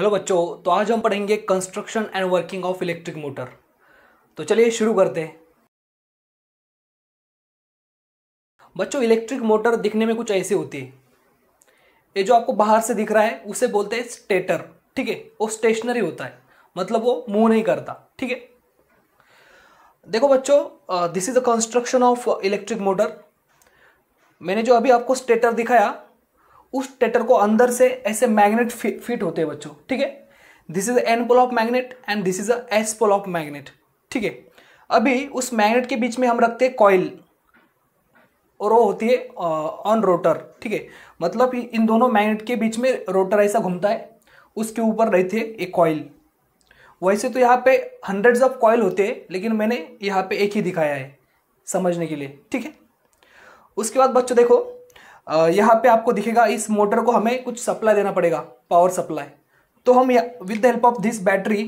hello बच्चों तो आज हम पढ़ेंगे construction and working of electric motor तो चलिए शुरू करते हैं बच्चों इलेक्ट्रिक मोटर दिखने में कुछ ऐसी होती है ये जो आपको बाहर से दिख रहा है उसे बोलते हैं स्टेटर ठीक है वो स्टेशनरी होता है मतलब वो मूव नहीं करता ठीक है देखो बच्चों this is the construction of electric motor मैंने जो अभी आपको स्टेटर दिखाया उस टेटर को अंदर से ऐसे मैग्नेट फिट होते हैं बच्चों ठीक है this is N pole of magnet and this is a S pole of magnet ठीक है अभी उस मैग्नेट के बीच में हम रखते हैं कॉयल और वो होती है ऑन रोटर ठीक है मतलब इन दोनों मैग्नेट के बीच में रोटर ऐसा घूमता है उसके ऊपर रहती है एक कॉयल वैसे तो यहाँ पे हंड्रेड्स ऑफ कॉयल होते हैं लेकिन मैंने यहाँ पे एक ही दिखाया है समझने के लिए ठीक है उसके बाद बच्चों देखो यहाँ पे आपको दिखेगा इस मोटर को हमें कुछ सप्लाई देना पड़ेगा पावर सप्लाई तो हम with the help of this battery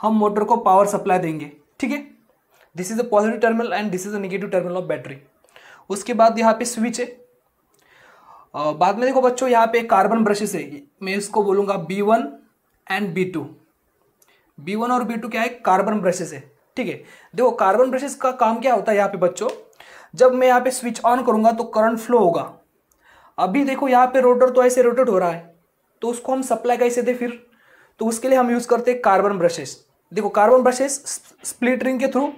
हम मोटर को पावर सप्लाई देंगे ठीक है this is a positive terminal and this is a negative terminal of battery उसके बाद यहाँ पे स्विच है बाद में देखो बच्चों यहाँ पे कार्बन ब्रशेस है मैं इसको बोलूंगा B one and B two B one और बी टू क्या है कार्बन ब्रशेस है ठीक है देखो कार्बन ब्रशेस का काम क्या होता है यहाँ पे बच्चों जब मैं यहाँ पे स्विच ऑन करूँगा तो करंट फ्लो होगा अभी देखो यहाँ पे रोटर तो ऐसे रोटेट हो रहा है तो उसको हम सप्लाई कैसे दे फिर तो उसके लिए हम यूज़ करते हैं कार्बन ब्रशेस देखो कार्बन ब्रशेस स्प्लिट रिंग के थ्रू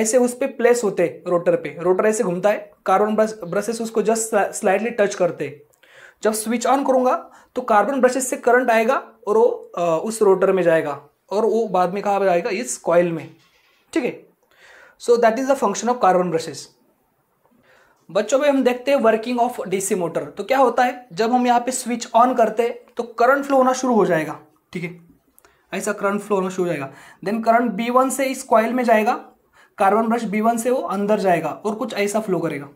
ऐसे उस पर प्लेस होते रोटर पे रोटर ऐसे घूमता है कार्बन ब्रशेस उसको जस्ट स्लाइटली टच करते जब स्विच ऑन करूंगा तो कार्बन ब्रशेस से करंट आएगा और वो आ, उस रोटर में जाएगा और वो बाद में कहाँ जाएगा इस कॉयल में ठीक है so that is the function of carbon brushes बच्चों भाई हम देखते हैं वर्किंग ऑफ डीसी मोटर तो क्या होता है जब हम यहाँ पे स्विच ऑन करते हैं तो करंट फ्लो होना शुरू हो जाएगा ठीक है ऐसा करंट फ्लो होना शुरू हो जाएगा देन करंट बी वन से इस कॉयल में जाएगा कार्बन ब्रश बी वन से वो अंदर जाएगा और कुछ ऐसा फ्लो करेगा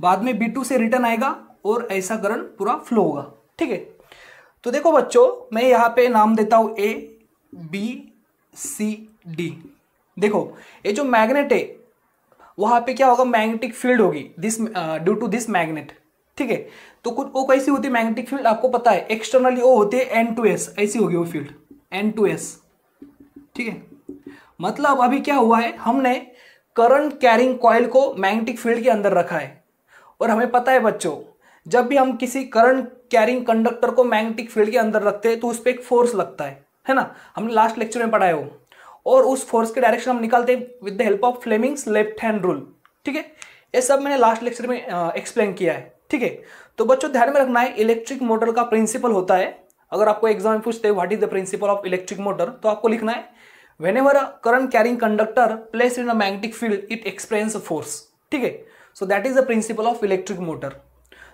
बाद में बी टू से रिटर्न आएगा और ऐसा करंट पूरा फ्लो होगा ठीक है तो देखो बच्चों मैं यहाँ पे नाम देता हूँ ए बी सी डी देखो ये जो मैग्नेट है वहां पे क्या होगा मैग्नेटिक फील्ड होगी this due to this magnet ठीक है तो कुछ वो कैसी होती है मैग्नेटिक फील्ड आपको पता है एक्सटर्नली वो होती है एन टू एस ऐसी होगी वो फील्ड एन टू एस ठीक है मतलब अभी क्या हुआ है हमने करंट कैरिंग कॉयल को मैग्नेटिक फील्ड के अंदर रखा है और हमें पता है बच्चों जब भी हम किसी करंट कैरिंग कंडक्टर को मैग्नेटिक फील्ड के अंदर रखते हैं तो उस पर एक फोर्स लगता है है ना हमने लास्ट लेक्चर में पढ़ा है वो और उस फोर्स के डायरेक्शन हम निकालते हैं with the help of Fleming's left hand rule ठीक है ये सब मैंने लास्ट लेक्चर में एक्सप्लेन किया है ठीक है तो बच्चों ध्यान में रखना है इलेक्ट्रिक मोटर का प्रिंसिपल होता है अगर आपको एग्जाम पूछते हैं what is the principle of electric motor तो आपको लिखना है whenever current carrying conductor place in a magnetic field it a force ठीक है so that is the principle of electric motor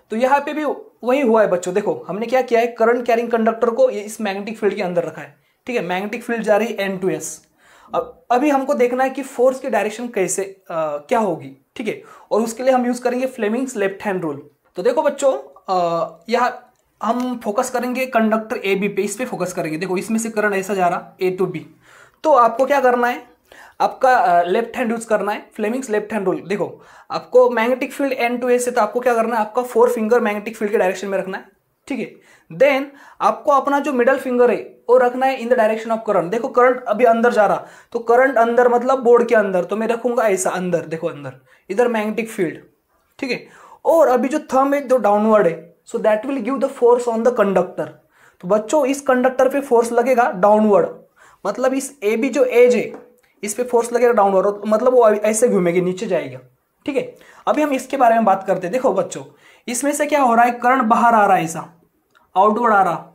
तो यहाँ पे भी वही हुआ है बच्चों देखो हमने क्या किया है करंट कैरिंग कंडक्टर को इस मैग्नेटिक फील्ड के अंदर रखा है ठीक है मैग्नेटिक फील्ड जा रही है एन टू एस अब अभी हमको देखना है कि फोर्स की डायरेक्शन कैसे आ, क्या होगी ठीक है और उसके लिए हम यूज करेंगे फ्लेमिंग्स लेफ्ट हैंड रूल तो देखो बच्चों यह हम फोकस करेंगे कंडक्टर ए बी पे इस पे फोकस करेंगे देखो इसमें से करंट ऐसा जा रहा ए टू बी तो आपको क्या करना है आपका लेफ्ट हैंड यूज करना है फ्लेमिंग्स लेफ्ट हैंड रूल देखो आपको magnetic field N to A से तो आपको क्या करना है आपका फोर फिंगर मैग्नेटिक फील्ड के डायरेक्शन में रखना है ठीक है देन आपको अपना जो मिडल फिंगर है और रखना है in the direction of current देखो करंट अभी अंदर जा रहा तो करंट अंदर मतलब बोर्ड के अंदर तो मैं रखूंगा ऐसा अंदर देखो अंदर इधर मैग्नेटिक फील्ड ठीक है और अभी जो थम है जो डाउनवर्ड है so that will give the force on the conductor तो बच्चों इस कंडक्टर पे फोर्स लगेगा डाउनवर्ड मतलब इस ए बी जो एज है इस पे फोर्स लगेगा डाउनवर्ड मतलब वो ऐसे घूमेगी नीचे जाएगा ठीक है अभी हम इसके बारे में बात करते हैं देखो बच्चों इसमें से क्या हो रहा है करंट बाहर आ रहा है ऐसा आउटवर्ड आ रहा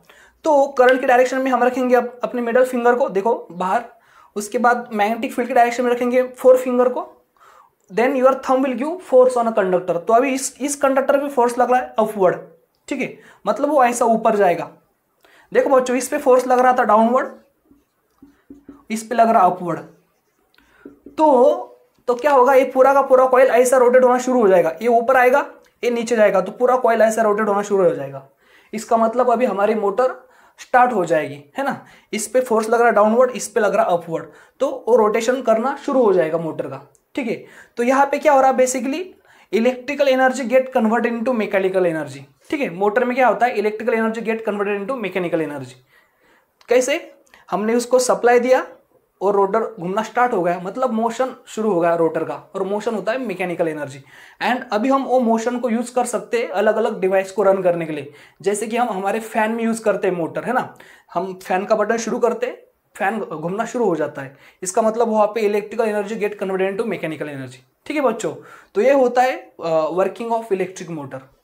तो करंट के डायरेक्शन में हम रखेंगे अब अपने मिडल फिंगर को देखो बाहर उसके बाद मैग्नेटिक फील्ड के डायरेक्शन में रखेंगे फोर फिंगर को then your thumb will give force on a conductor तो अभी इस इस कंडक्टर पे फोर्स लग रहा है अपवर्ड ठीक है मतलब वो ऐसा ऊपर जाएगा देखो बच्चों इस पे फोर्स लग रहा था डाउनवर्ड इस पे लग रहा अपवर्ड तो तो क्या होगा ये पूरा का पूरा कॉयल ऐसा रोटेट होना शुरू हो जाएगा ये ऊपर आएगा ये नीचे जाएगा तो पूरा कॉयल ऐसा रोटेट होना शुरू हो जाएगा इसका मतलब अभी हमारी मोटर स्टार्ट हो जाएगी है ना इस पे फोर्स लग रहा डाउनवर्ड इस पर लग रहा अपवर्ड तो वो रोटेशन करना शुरू हो जाएगा मोटर का ठीक है तो यहाँ पे क्या हो रहा है basically electrical energy get convert into mechanical energy ठीक है मोटर में क्या होता है electrical energy get converted into mechanical energy कैसे हमने उसको सप्लाई दिया और रोटर घूमना स्टार्ट हो गया मतलब मोशन शुरू हो गया रोटर का और मोशन होता है मैकेनिकल एनर्जी एंड अभी हम वो मोशन को यूज़ कर सकते हैं अलग अलग डिवाइस को रन करने के लिए जैसे कि हम हमारे फैन में यूज़ करते हैं मोटर है ना हम फैन का बटन शुरू करते हैं फैन घूमना शुरू हो जाता है इसका मतलब वहाँ पे electrical energy get converted to mechanical energy ठीक है बच्चों तो ये होता है वर्किंग ऑफ इलेक्ट्रिक मोटर